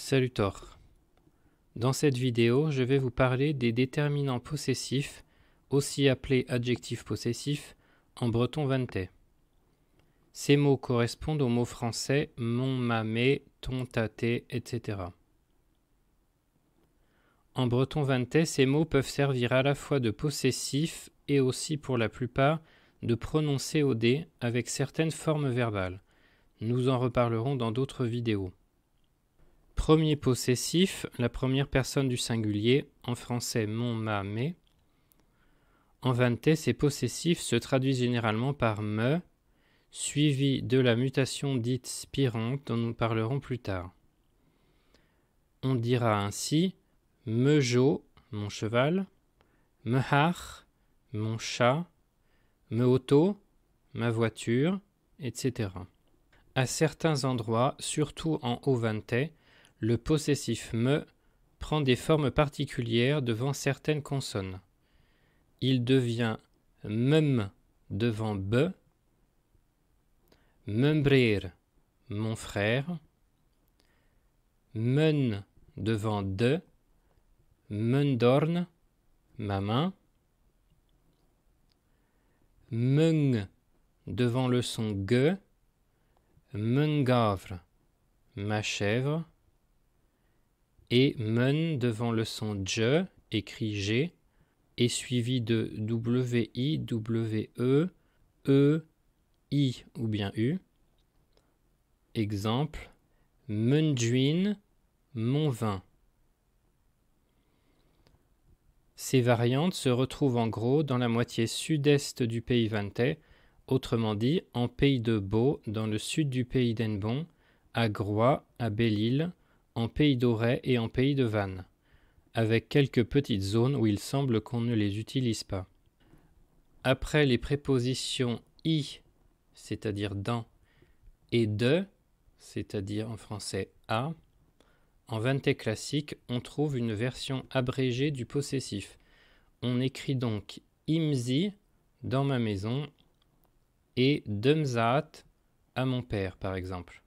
Salut Thor. Dans cette vidéo, je vais vous parler des déterminants possessifs, aussi appelés adjectifs possessifs, en breton vantais. Ces mots correspondent aux mots français mon, ma, mes, ton, ta, etc. En breton vantais, ces mots peuvent servir à la fois de possessif et aussi pour la plupart de prononcer au dé avec certaines formes verbales. Nous en reparlerons dans d'autres vidéos. Premier possessif, la première personne du singulier, en français mon, ma, mes. En vantais, ces possessifs se traduisent généralement par me, suivi de la mutation dite spirante dont nous parlerons plus tard. On dira ainsi mejo, mon cheval, mehar, mon chat, me auto, ma voiture, etc. À certains endroits, surtout en haut vantais, le possessif me prend des formes particulières devant certaines consonnes. Il devient mem devant b »,« membrir »« mon frère, men devant d »,« mundorn ma main, mung devant le son g »,« mungavre ma chèvre, et men devant le son je écrit g et suivi de w i w e e i ou bien u. Exemple menjuin mon vin. Ces variantes se retrouvent en gros dans la moitié sud-est du pays Vantais, autrement dit en pays de Beau, dans le sud du pays d'Enbon, à Groix, à Belle-Île, en Pays d'Auray et en Pays de Vannes, avec quelques petites zones où il semble qu'on ne les utilise pas. Après les prépositions i, c'est-à-dire dans, et de, c'est-à-dire en français à, en vanté classique, on trouve une version abrégée du possessif. On écrit donc imzi dans ma maison et demzat à mon père, par exemple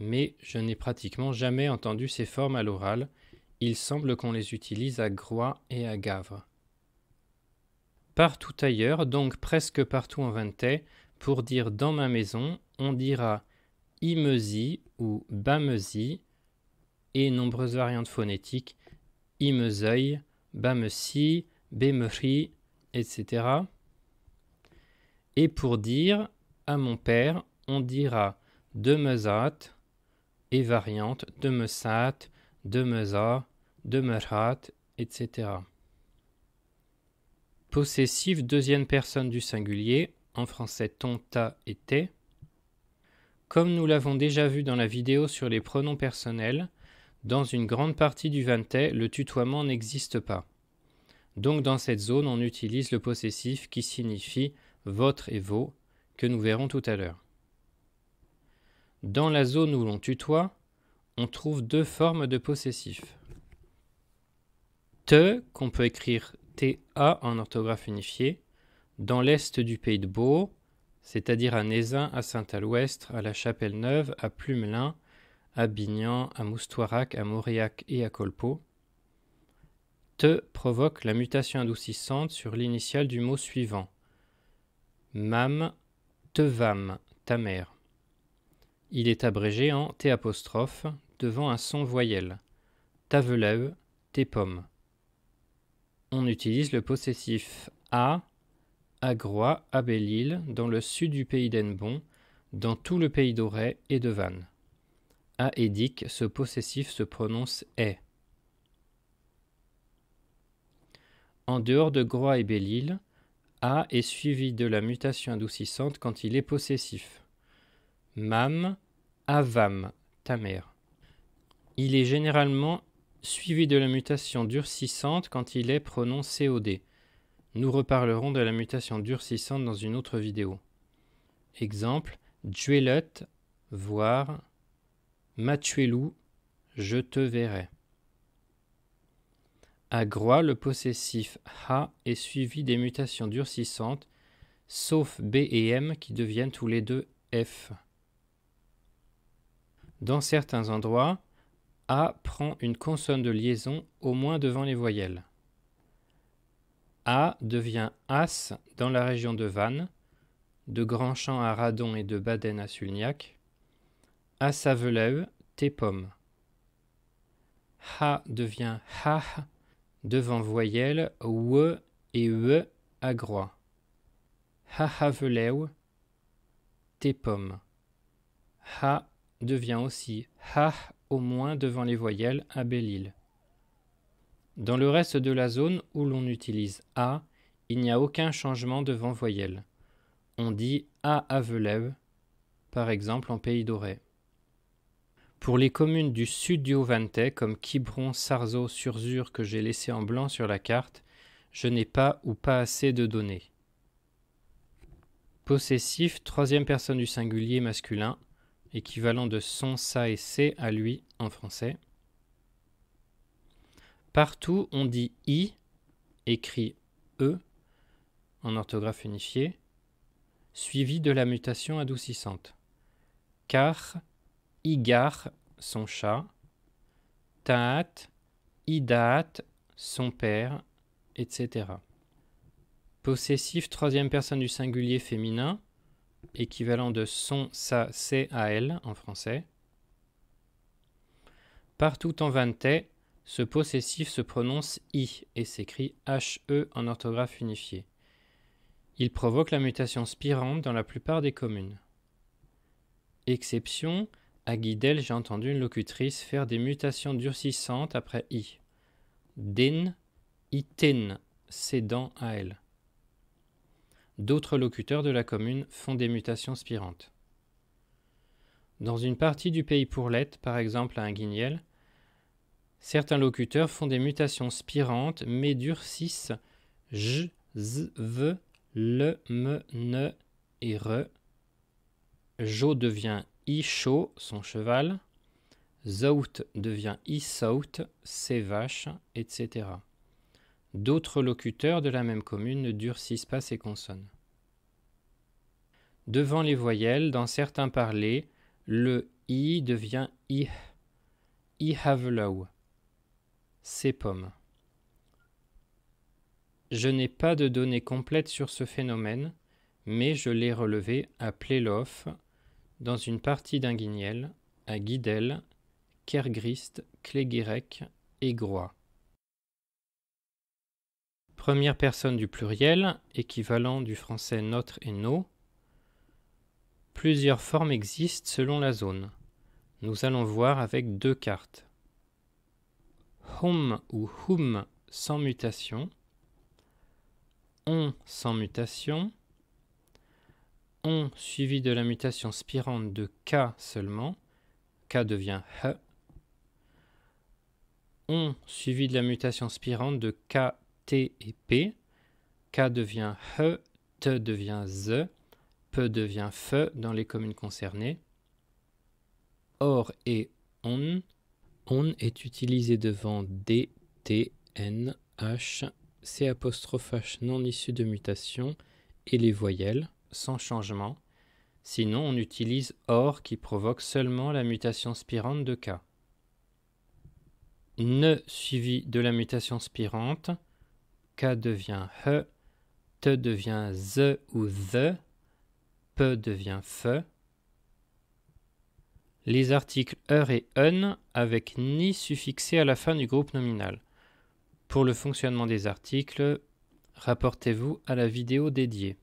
mais je n'ai pratiquement jamais entendu ces formes à l'oral. Il semble qu'on les utilise à Groix et à Gavre. Partout ailleurs, donc presque partout en Ventais, pour dire dans ma maison, on dira imezi » ou bamezi » et nombreuses variantes phonétiques imezeuil, bamesi, bemeri, etc. Et pour dire à mon père, on dira demezat et variantes MESA, de MERHAT, etc. Possessif deuxième personne du singulier, en français ton, ta et TE. Comme nous l'avons déjà vu dans la vidéo sur les pronoms personnels, dans une grande partie du VANTE, le tutoiement n'existe pas. Donc dans cette zone, on utilise le possessif qui signifie votre et vos, que nous verrons tout à l'heure. Dans la zone où l'on tutoie, on trouve deux formes de possessif. Te, qu'on peut écrire TA en orthographe unifiée, dans l'est du pays de Beau, c'est-à-dire à Nézin, à Saint-Alouestre, à la Chapelle-Neuve, à Plumelin, à Bignan, à Moustoirac, à Mauriac et à Colpo. Te provoque la mutation adoucissante sur l'initiale du mot suivant. Mam, tevam, ta mère. Il est abrégé en T devant un son voyelle. Taveleu, tes On utilise le possessif a » à Groix, à belle dans le sud du pays d'Enbon, dans tout le pays d'Auray et de Vannes. À Édic, ce possessif se prononce e. En dehors de Groix et belle a est suivi de la mutation adoucissante quand il est possessif. Mam, Avam, ta mère. Il est généralement suivi de la mutation durcissante quand il est prononcé au Nous reparlerons de la mutation durcissante dans une autre vidéo. Exemple, Juelut, voir, Matuelou, je te verrai. À Groix, le possessif ha est suivi des mutations durcissantes, sauf b et m qui deviennent tous les deux f. Dans certains endroits, A prend une consonne de liaison au moins devant les voyelles. A devient As dans la région de Vannes, de Grandchamp à Radon et de Baden à Sulniac, à t'es Tépom. Ha devient Ha devant voyelles W et E à Groix. Ha Haveleu, Tépom. Ha devient aussi ha au moins devant les voyelles à Belle-Île. Dans le reste de la zone où l'on utilise a, il n'y a aucun changement devant voyelle. On dit a Avelève, par exemple en Pays doré. Pour les communes du sud du haut comme Quiberon, Sarzeau, Surzur, que j'ai laissé en blanc sur la carte, je n'ai pas ou pas assez de données. Possessif, troisième personne du singulier masculin, équivalent de son, ça et c'est à lui en français. Partout, on dit i, écrit e, en orthographe unifiée, suivi de la mutation adoucissante. Car, igar, son chat, taat, idaat, son père, etc. Possessif troisième personne du singulier féminin, équivalent de son, sa, c'est, à elle en français. Partout en vanté, ce possessif se prononce i et s'écrit he en orthographe unifiée. Il provoque la mutation spirante dans la plupart des communes. Exception, à Guidel, j'ai entendu une locutrice faire des mutations durcissantes après i. Din, ITEN cédant à elle d'autres locuteurs de la commune font des mutations spirantes. Dans une partie du pays Pourlette, par exemple à guignel, certains locuteurs font des mutations spirantes mais durcissent j, z, v, le, me, ne et re. Jo devient i chaud, son cheval. Zout devient i saut, ses vaches, etc. D'autres locuteurs de la même commune ne durcissent pas ces consonnes. Devant les voyelles, dans certains parlers, le i devient i. I have pommes. Je n'ai pas de données complètes sur ce phénomène, mais je l'ai relevé à Plélof, dans une partie d'Inguignel, à Guidel, Kergrist, Kléguérec et Groix première personne du pluriel, équivalent du français notre et nos, plusieurs formes existent selon la zone. Nous allons voir avec deux cartes. HOM ou hum sans mutation, on sans mutation, on suivi de la mutation spirante de k seulement, k devient h, on suivi de la mutation spirante de k T et P, K devient H, T devient Z, P devient F dans les communes concernées. Or et on, on est utilisé devant D, T, N, H, C apostrophe H non issu de mutation et les voyelles, sans changement. Sinon, on utilise OR qui provoque seulement la mutation spirante de K. NE suivi de la mutation spirante K devient he, te devient the ou the, PE devient fe. Les articles er et un avec ni suffixé à la fin du groupe nominal. Pour le fonctionnement des articles, rapportez-vous à la vidéo dédiée.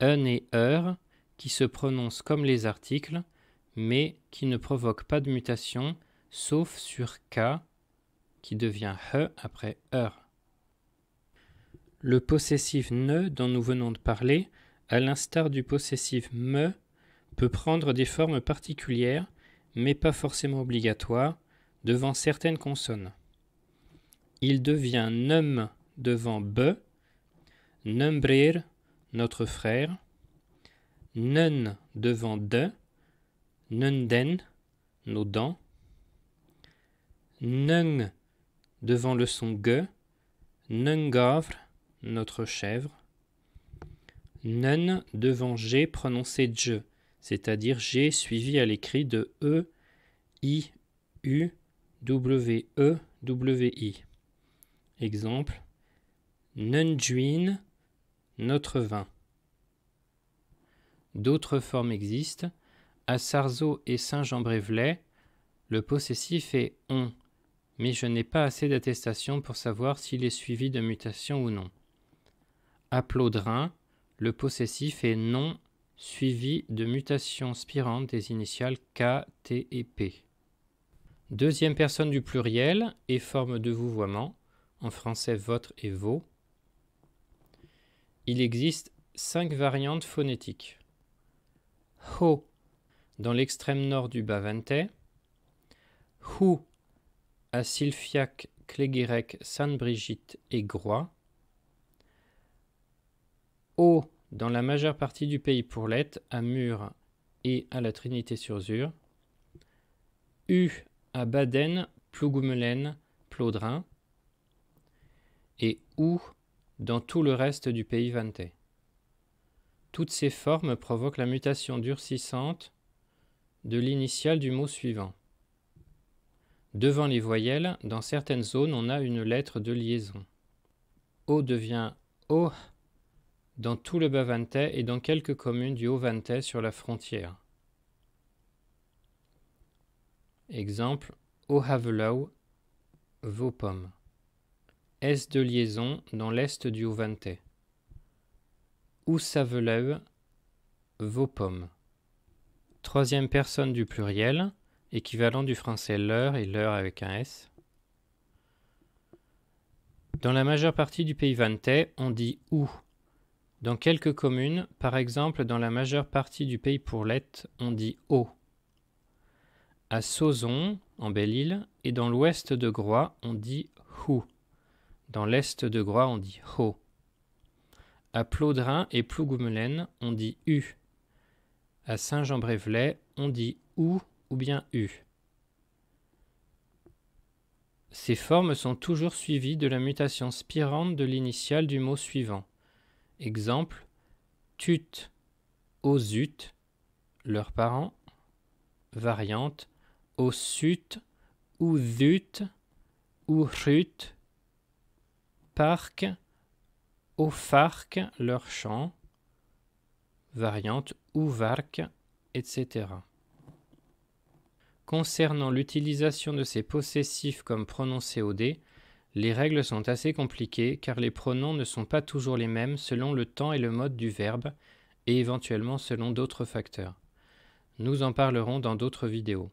Un et er qui se prononcent comme les articles, mais qui ne provoquent pas de mutation, sauf sur k, qui devient he après er le possessif ne dont nous venons de parler, à l'instar du possessif me, peut prendre des formes particulières, mais pas forcément obligatoires, devant certaines consonnes. Il devient num devant be, numbrir, notre frère, nun devant de, nunden, nos dents, nung devant le son g »,« nungavre, notre chèvre. Nun devant G prononcé je, c'est-à-dire G suivi à l'écrit de E, I, U, W, E, W, I. Exemple Nunjuin, notre vin. D'autres formes existent. À Sarzeau et Saint-Jean-Brévelay, le possessif est on, mais je n'ai pas assez d'attestation pour savoir s'il est suivi de mutation ou non. Applaudrin, le possessif est non suivi de mutations spirantes des initiales K, T et P. Deuxième personne du pluriel et forme de vouvoiement, en français votre et vos. Il existe cinq variantes phonétiques. Ho dans l'extrême nord du Baventais, Hou à Sylphiac, Cléguérec, Sainte-Brigitte et Groix, O dans la majeure partie du pays pour l'être, à Mur et à la Trinité-sur-Zur, U à Baden, Plougoumelen, Plodrin et OU dans tout le reste du pays vantais. Toutes ces formes provoquent la mutation durcissante de l'initiale du mot suivant. Devant les voyelles, dans certaines zones, on a une lettre de liaison. O devient O dans tout le bas et dans quelques communes du Haut-Vantais sur la frontière. Exemple au Havelau, pommes. S de liaison dans l'est du Haut-Vantais. vos pommes. Troisième personne du pluriel, équivalent du français leur et leur avec un S. Dans la majeure partie du pays Vantais, on dit ou dans quelques communes, par exemple dans la majeure partie du pays l'être, on dit O. À Sauzon, en Belle-Île, et dans l'ouest de Groix, on dit hou. Dans l'est de Groix, on dit ho. À Plaudrin et Plougoumelen, on dit u. À Saint-Jean-Brévelay, on dit ou ou bien u. Ces formes sont toujours suivies de la mutation spirante de l'initiale du mot suivant. Exemple tut, osut, leurs parents. Variante osut, ou ourut. Parc, farc, leur chant. Variante varc, etc. Concernant l'utilisation de ces possessifs comme prononcés au dé, les règles sont assez compliquées car les pronoms ne sont pas toujours les mêmes selon le temps et le mode du verbe et éventuellement selon d'autres facteurs. Nous en parlerons dans d'autres vidéos.